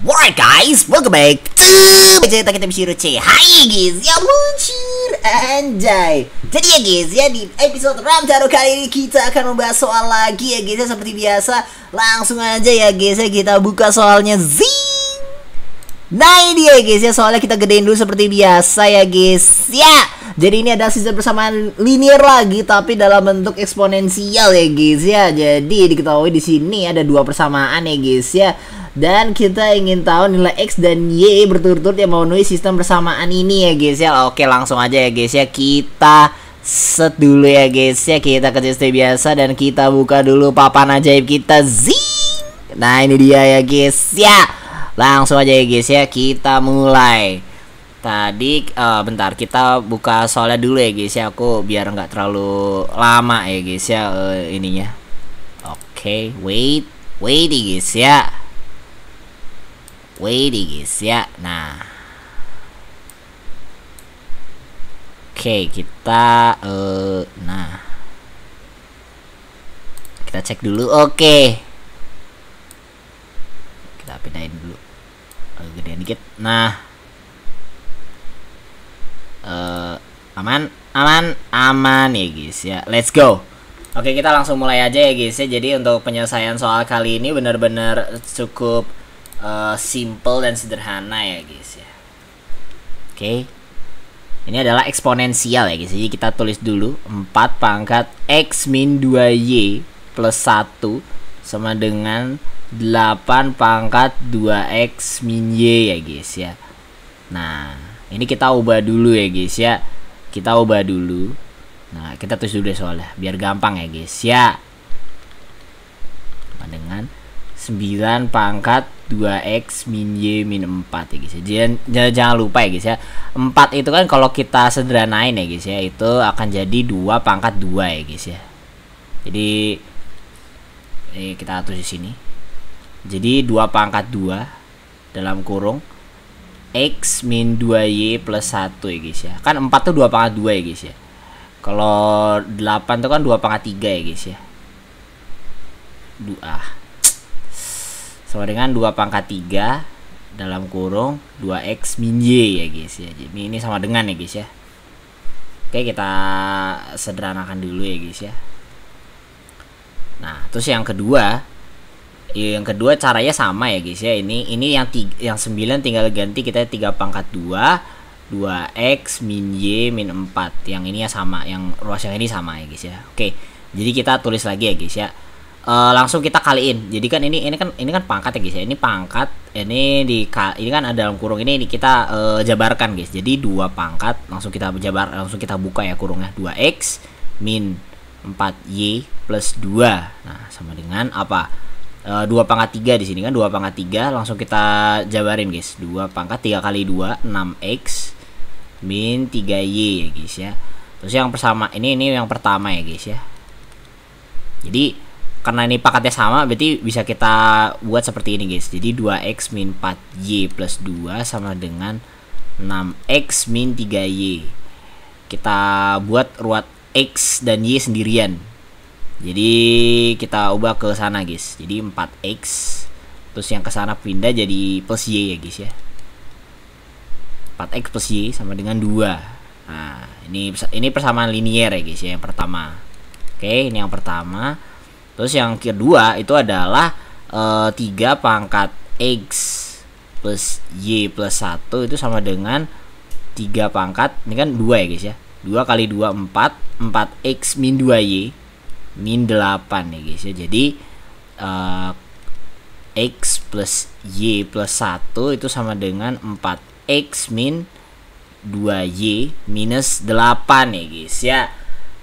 Alright guys, welcome back to Cerita Kita Bicara C Hai guys, ya muncir Anjay Jadi ya guys, ya di episode Ramtaro kali ini kita akan membahas soal lagi ya guys ya Seperti biasa, langsung aja ya guys ya Kita buka soalnya Zing Nah ini ya guys ya, soalnya kita gedein dulu seperti biasa ya guys Ya, jadi ini ada sistem persamaan linear lagi tapi dalam bentuk eksponensial ya guys ya. Jadi diketahui di sini ada dua persamaan ya guys ya dan kita ingin tahu nilai X dan Y berturut-turut yang memenuhi sistem persamaan ini ya guys ya oke langsung aja ya guys ya kita set dulu ya guys ya kita ke sistem biasa dan kita buka dulu papan ajaib kita Z nah ini dia ya guys ya langsung aja ya guys ya kita mulai tadi uh, bentar kita buka soalnya dulu ya guys ya aku biar nggak terlalu lama ya guys ya uh, ininya oke okay, wait wait ya guys ya Lady guys ya nah oke okay, kita uh, nah kita cek dulu oke okay. kita pindahin dulu uh, gedean dikit nah uh, aman aman aman ya guys ya let's go Oke kita langsung mulai aja ya guys ya Jadi untuk penyelesaian soal kali ini benar-benar cukup uh, simple dan sederhana ya guys ya. Oke. Okay. Ini adalah eksponensial ya guys. Jadi kita tulis dulu 4 pangkat x min 2y plus 1 sama dengan 8 pangkat 2x min y ya guys ya. Nah, ini kita ubah dulu ya guys ya. Kita ubah dulu. Nah, kita tulis dulu deh soalnya biar gampang ya guys ya. Sama dengan 9 pangkat 2x min y min 4 ya guys ya. Jangan, jangan lupa ya guys ya. 4 itu kan kalau kita sederhanain ya guys ya itu akan jadi 2 pangkat 2 ya guys ya. Jadi ini kita atur di sini. Jadi 2 pangkat 2 dalam kurung x min 2y plus 1 ya guys ya. Kan 4 tuh 2 pangkat 2 ya guys ya. Kalau 8 itu kan 2 pangkat 3 ya guys ya. 2 ah sama dengan 2 pangkat 3 dalam kurung 2x min y ya guys ya. Jadi ini sama dengan ya guys ya. Oke, kita sederhanakan dulu ya guys ya. Nah, terus yang kedua yang kedua caranya sama ya guys ya. Ini ini yang tiga, yang 9 tinggal ganti kita 3 pangkat 2 2x min y min 4 yang ini ya sama yang ruas yang ini sama ya guys ya oke jadi kita tulis lagi ya guys ya uh, langsung kita kaliin. Jadi kan ini ini kan ini kan pangkat ya guys ya. Ini pangkat ini di ini kan ada dalam kurung ini, ini kita uh, jabarkan guys. Jadi dua pangkat langsung kita jabar langsung kita buka ya kurungnya 2x min 4y plus 2. Nah, sama dengan apa? Eh, dua pangkat tiga di sini kan dua pangkat tiga langsung kita jabarin guys. dua pangkat tiga kali dua. 6x min 3y ya guys ya. Terus yang pertama ini ini yang pertama ya guys ya. Jadi karena ini paketnya sama berarti bisa kita buat seperti ini guys jadi 2x min 4y plus 2 sama dengan 6x min 3y kita buat ruat x dan y sendirian jadi kita ubah ke sana guys jadi 4x terus yang ke sana pindah jadi plus y ya guys ya 4x plus y sama dengan 2 nah ini ini persamaan linier ya guys ya yang pertama oke ini yang pertama Terus yang kedua itu adalah e, eh, 3 pangkat X plus Y plus 1 itu sama dengan 3 pangkat, ini kan 2 ya guys ya. 2 kali 2 4, 4X min 2Y min 8 ya guys ya. Jadi e, X plus Y plus 1 itu sama dengan 4X min 2Y minus 8 ya guys ya.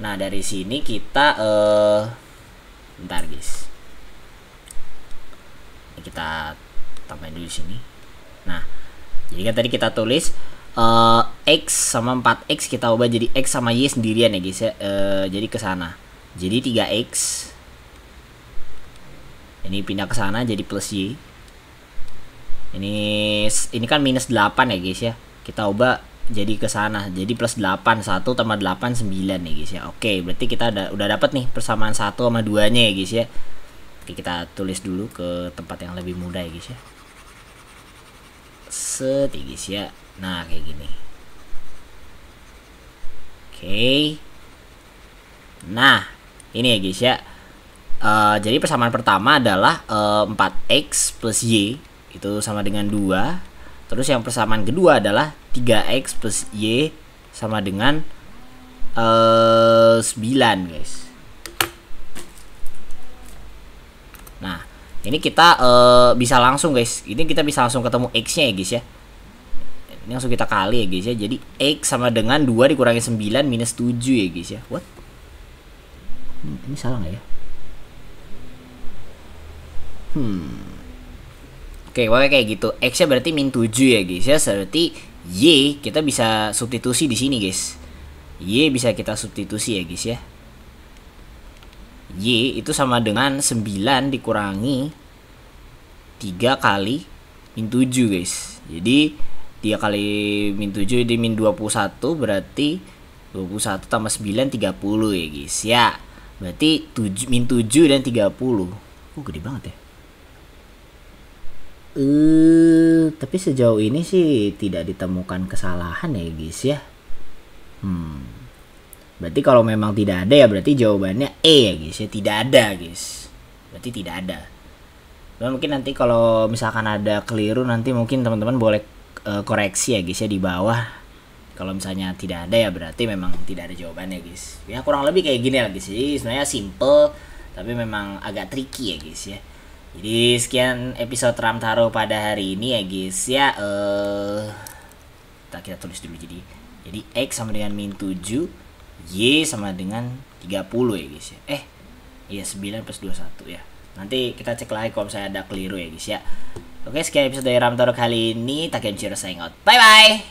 Nah dari sini kita... uh, ntar guys ini kita tambahin dulu sini nah jadi kan tadi kita tulis uh, x sama 4x kita ubah jadi x sama y sendirian ya guys ya uh, jadi ke sana jadi 3x ini pindah ke sana jadi plus y ini ini kan minus 8 ya guys ya kita ubah jadi ke sana jadi plus 8 1 tambah 8 9 ya guys ya oke berarti kita udah, udah dapat nih persamaan 1 sama 2 nya ya guys ya oke kita tulis dulu ke tempat yang lebih mudah ya guys ya set ya guys ya nah kayak gini oke nah ini ya guys ya Uh, jadi persamaan pertama adalah uh, eh, 4x plus y itu sama dengan 2 Terus yang persamaan kedua adalah 3x plus y sama dengan uh, eh, 9 guys. Nah ini kita uh, bisa langsung guys. Ini kita bisa langsung ketemu x-nya ya guys ya. Ini langsung kita kali ya guys ya. Jadi x sama dengan 2 dikurangi 9 minus 7 ya guys ya. What? Hmm, ini salah nggak ya? Hmm. Oke, okay, pokoknya kayak gitu. X-nya berarti min 7 ya guys ya. Berarti Y kita bisa substitusi di sini guys. Y bisa kita substitusi ya guys ya. Y itu sama dengan 9 dikurangi 3 kali min 7 guys. Jadi 3 kali min 7 jadi min 21 berarti 21 tambah 9 30 ya guys ya. Berarti 7, min 7 dan 30. Oh gede banget ya. Uh, tapi sejauh ini sih tidak ditemukan kesalahan ya guys ya. Hmm. Berarti kalau memang tidak ada ya berarti jawabannya E ya guys ya. Tidak ada guys. Berarti tidak ada. Dan mungkin nanti kalau misalkan ada keliru nanti mungkin teman-teman boleh uh, koreksi ya guys ya di bawah. Kalau misalnya tidak ada ya berarti memang tidak ada jawabannya guys. Ya kurang lebih kayak gini lah guys. Jadi sebenarnya simple tapi memang agak tricky ya guys ya. Jadi sekian episode Ram Taro pada hari ini ya guys ya. Eh uh, kita tulis dulu jadi. Jadi x sama dengan min 7, y sama dengan 30 ya guys ya. Eh iya 9 plus 21 ya. Nanti kita cek lagi kalau saya ada keliru ya guys ya. Oke sekian episode dari Ram Taro kali ini. Takem Ciro saya out. Bye bye.